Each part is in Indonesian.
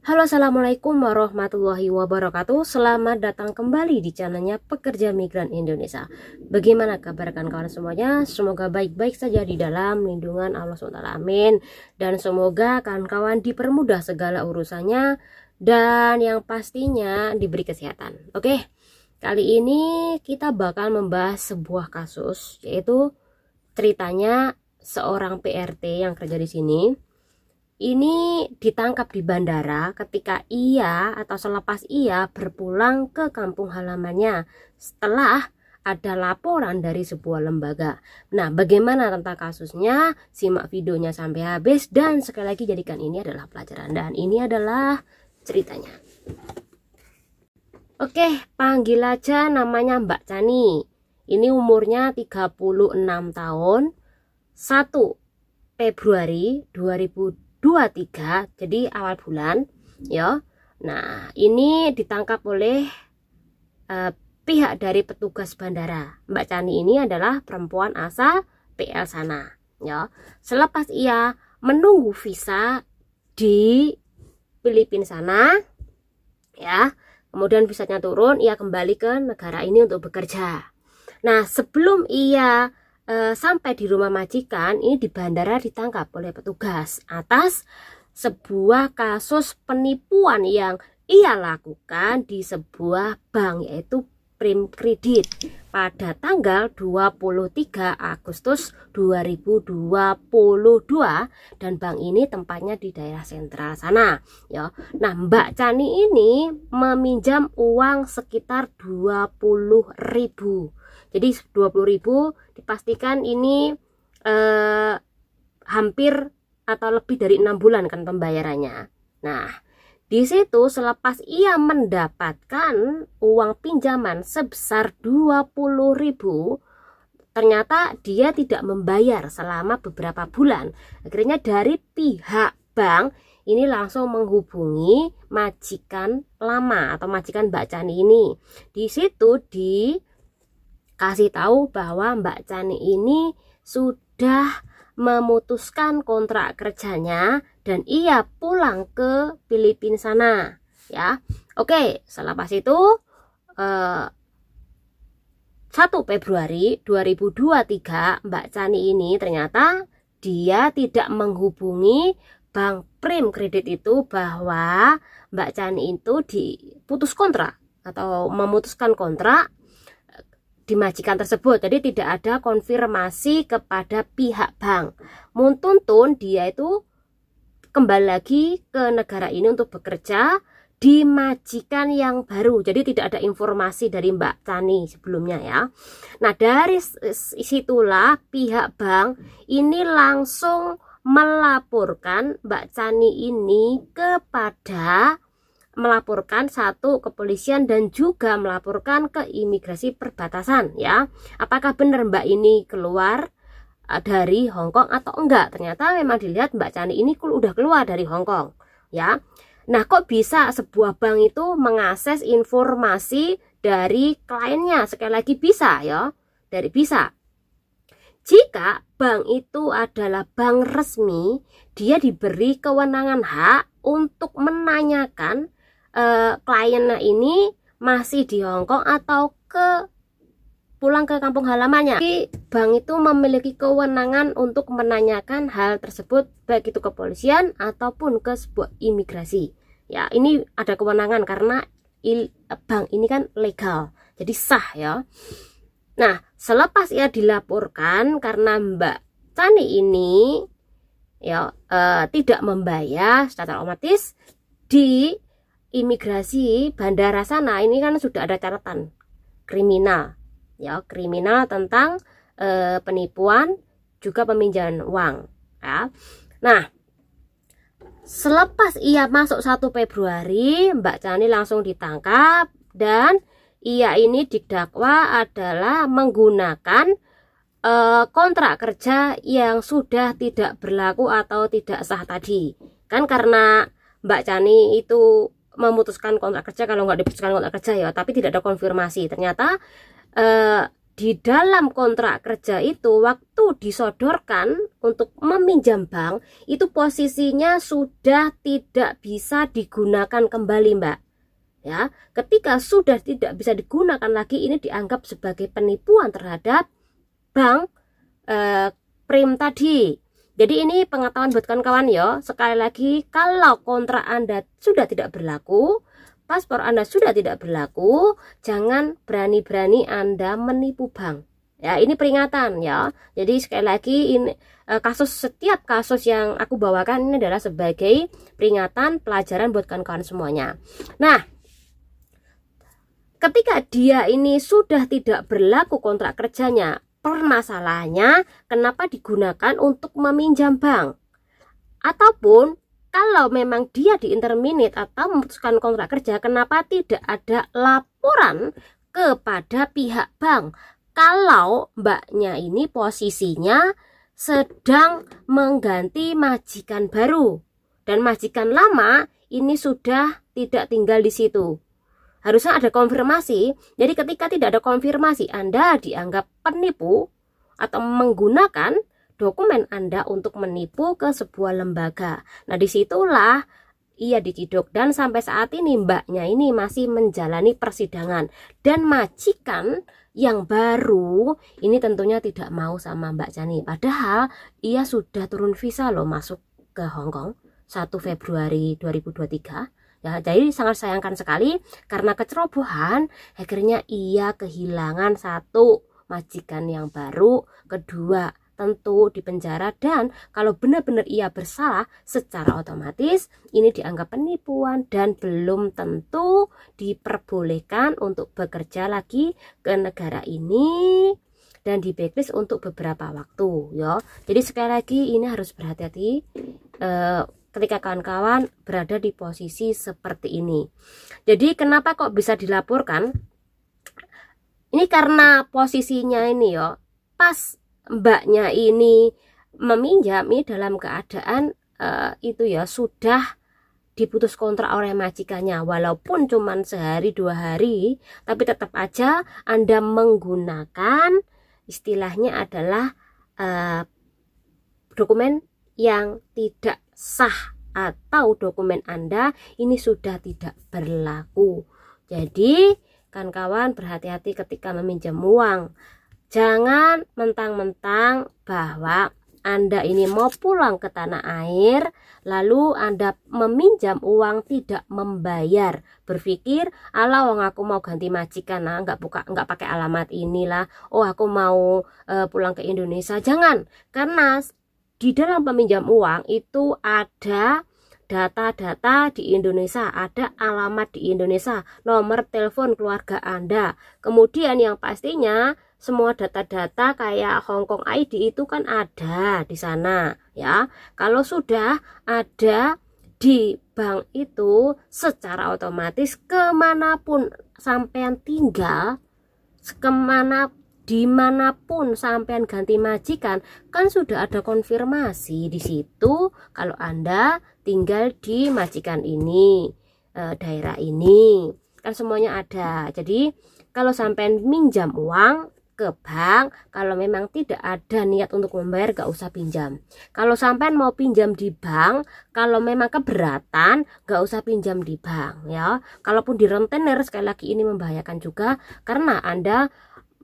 Halo assalamualaikum warahmatullahi wabarakatuh Selamat datang kembali di channelnya pekerja migran Indonesia Bagaimana kabar kawan-kawan semuanya Semoga baik-baik saja di dalam lindungan Allah SWT Amin Dan semoga kawan-kawan dipermudah segala urusannya Dan yang pastinya diberi kesehatan Oke Kali ini kita bakal membahas sebuah kasus Yaitu ceritanya seorang PRT yang kerja di sini ini ditangkap di bandara ketika ia atau selepas ia berpulang ke kampung halamannya setelah ada laporan dari sebuah lembaga. Nah, bagaimana tentang kasusnya? Simak videonya sampai habis dan sekali lagi jadikan ini adalah pelajaran dan ini adalah ceritanya. Oke, panggil aja namanya Mbak Cani. Ini umurnya 36 tahun. 1 Februari 2000 dua tiga jadi awal bulan ya Nah ini ditangkap oleh eh, pihak dari petugas bandara Mbak Cani ini adalah perempuan asal PL sana ya selepas ia menunggu visa di Filipina sana ya kemudian visanya turun ia kembali ke negara ini untuk bekerja Nah sebelum ia Eh, sampai di rumah majikan ini di bandara ditangkap oleh petugas atas sebuah kasus penipuan yang ia lakukan di sebuah bank yaitu Prim Kredit pada tanggal 23 Agustus 2022 dan bank ini tempatnya di daerah sentral sana ya. Nah, Mbak Cani ini meminjam uang sekitar 20 ribu jadi 20.000 dipastikan ini eh, hampir atau lebih dari enam bulan kan pembayarannya. Nah, di situ selepas ia mendapatkan uang pinjaman sebesar 20.000, ternyata dia tidak membayar selama beberapa bulan. Akhirnya dari pihak bank ini langsung menghubungi majikan lama atau majikan Mbak Cani ini. Di situ di kasih tahu bahwa Mbak Cani ini sudah memutuskan kontrak kerjanya dan ia pulang ke Filipina sana ya oke setelah pas itu eh, 1 Februari 2023 Mbak Cani ini ternyata dia tidak menghubungi Bank Prim Kredit itu bahwa Mbak Cani itu diputus kontrak atau memutuskan kontrak di majikan tersebut. Jadi tidak ada konfirmasi kepada pihak bank. Muntuntun dia itu kembali lagi ke negara ini untuk bekerja di majikan yang baru. Jadi tidak ada informasi dari Mbak Tani sebelumnya ya. Nah, dari situlah pihak bank ini langsung melaporkan Mbak Cani ini kepada melaporkan satu kepolisian dan juga melaporkan ke imigrasi perbatasan ya apakah benar mbak ini keluar eh, dari Hong Kong atau enggak ternyata memang dilihat mbak Chani ini udah keluar dari Hong Kong ya nah kok bisa sebuah bank itu mengakses informasi dari kliennya sekali lagi bisa ya dari bisa jika bank itu adalah bank resmi, dia diberi kewenangan hak untuk menanyakan Eh, kliennya ini masih di Hong Kong atau ke pulang ke kampung halamannya. Jadi, bank itu memiliki kewenangan untuk menanyakan hal tersebut baik itu kepolisian ataupun ke sebuah imigrasi. Ya, ini ada kewenangan karena il, bank ini kan legal. Jadi sah ya. Nah, selepas ia dilaporkan karena Mbak Cani ini ya e, tidak membayar secara otomatis di imigrasi bandara sana ini kan sudah ada catatan kriminal ya kriminal tentang e, penipuan juga peminjaman uang ya nah selepas ia masuk 1 Februari Mbak Cani langsung ditangkap dan ia ini didakwa adalah menggunakan e, kontrak kerja yang sudah tidak berlaku atau tidak sah tadi kan karena Mbak Cani itu memutuskan kontrak kerja kalau nggak diputuskan kontrak kerja ya tapi tidak ada konfirmasi ternyata eh, di dalam kontrak kerja itu waktu disodorkan untuk meminjam bank itu posisinya sudah tidak bisa digunakan kembali mbak ya ketika sudah tidak bisa digunakan lagi ini dianggap sebagai penipuan terhadap bank eh, prim tadi jadi ini pengetahuan buat kawan-kawan ya. Sekali lagi, kalau kontrak Anda sudah tidak berlaku, paspor Anda sudah tidak berlaku, jangan berani-berani Anda menipu bank. Ya, ini peringatan ya. Jadi sekali lagi ini eh, kasus setiap kasus yang aku bawakan ini adalah sebagai peringatan, pelajaran buat kawan-kawan semuanya. Nah, ketika dia ini sudah tidak berlaku kontrak kerjanya Permasalahannya, kenapa digunakan untuk meminjam bank? Ataupun kalau memang dia di interminit atau memutuskan kontrak kerja, kenapa tidak ada laporan kepada pihak bank? Kalau mbaknya ini posisinya sedang mengganti majikan baru dan majikan lama ini sudah tidak tinggal di situ harusnya ada konfirmasi. Jadi ketika tidak ada konfirmasi, Anda dianggap penipu atau menggunakan dokumen Anda untuk menipu ke sebuah lembaga. Nah, disitulah ia diciduk dan sampai saat ini mbaknya ini masih menjalani persidangan dan majikan yang baru ini tentunya tidak mau sama Mbak Jani padahal ia sudah turun visa loh masuk ke Hong Kong 1 Februari 2023 Ya, jadi sangat sayangkan sekali karena kecerobohan akhirnya ia kehilangan satu majikan yang baru, kedua tentu di penjara dan kalau benar-benar ia bersalah secara otomatis ini dianggap penipuan dan belum tentu diperbolehkan untuk bekerja lagi ke negara ini dan di blacklist untuk beberapa waktu ya. Jadi sekali lagi ini harus berhati-hati eh, ketika kawan-kawan berada di posisi seperti ini. Jadi kenapa kok bisa dilaporkan? Ini karena posisinya ini yo pas mbaknya ini meminjam ini dalam keadaan uh, itu ya sudah diputus kontrak oleh majikannya walaupun cuman sehari dua hari tapi tetap aja Anda menggunakan istilahnya adalah uh, dokumen yang tidak sah atau dokumen Anda ini sudah tidak berlaku. Jadi, kan kawan berhati-hati ketika meminjam uang. Jangan mentang-mentang bahwa anda ini mau pulang ke tanah air, lalu Anda meminjam uang tidak membayar. Berpikir, ala wong aku mau ganti majikan lah, nggak buka, nggak pakai alamat inilah. Oh, aku mau uh, pulang ke Indonesia." Jangan, karena di dalam peminjam uang itu ada data-data di Indonesia, ada alamat di Indonesia, nomor telepon keluarga Anda. Kemudian yang pastinya semua data-data kayak Hong Kong ID itu kan ada di sana ya. Kalau sudah ada di bank itu secara otomatis kemanapun sampean tinggal, kemana dimanapun sampean ganti majikan kan sudah ada konfirmasi di situ kalau anda tinggal di majikan ini e, daerah ini kan semuanya ada jadi kalau sampean minjam uang ke bank kalau memang tidak ada niat untuk membayar gak usah pinjam kalau sampean mau pinjam di bank kalau memang keberatan gak usah pinjam di bank ya kalaupun di rentenir sekali lagi ini membahayakan juga karena anda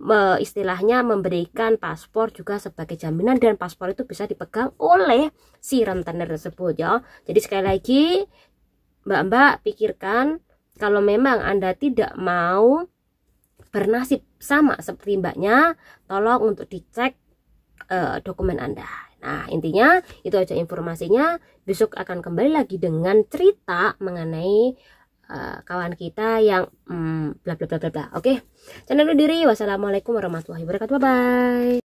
me, istilahnya memberikan paspor juga sebagai jaminan dan paspor itu bisa dipegang oleh si rentenir tersebut ya. Jadi sekali lagi Mbak-mbak pikirkan kalau memang Anda tidak mau bernasib sama seperti mbaknya, tolong untuk dicek uh, dokumen Anda. Nah, intinya itu aja informasinya. Besok akan kembali lagi dengan cerita mengenai uh, kawan kita yang hmm, bla bla bla bla bla. Oke. Okay? Channel diri. Wassalamualaikum warahmatullahi wabarakatuh. Bye bye.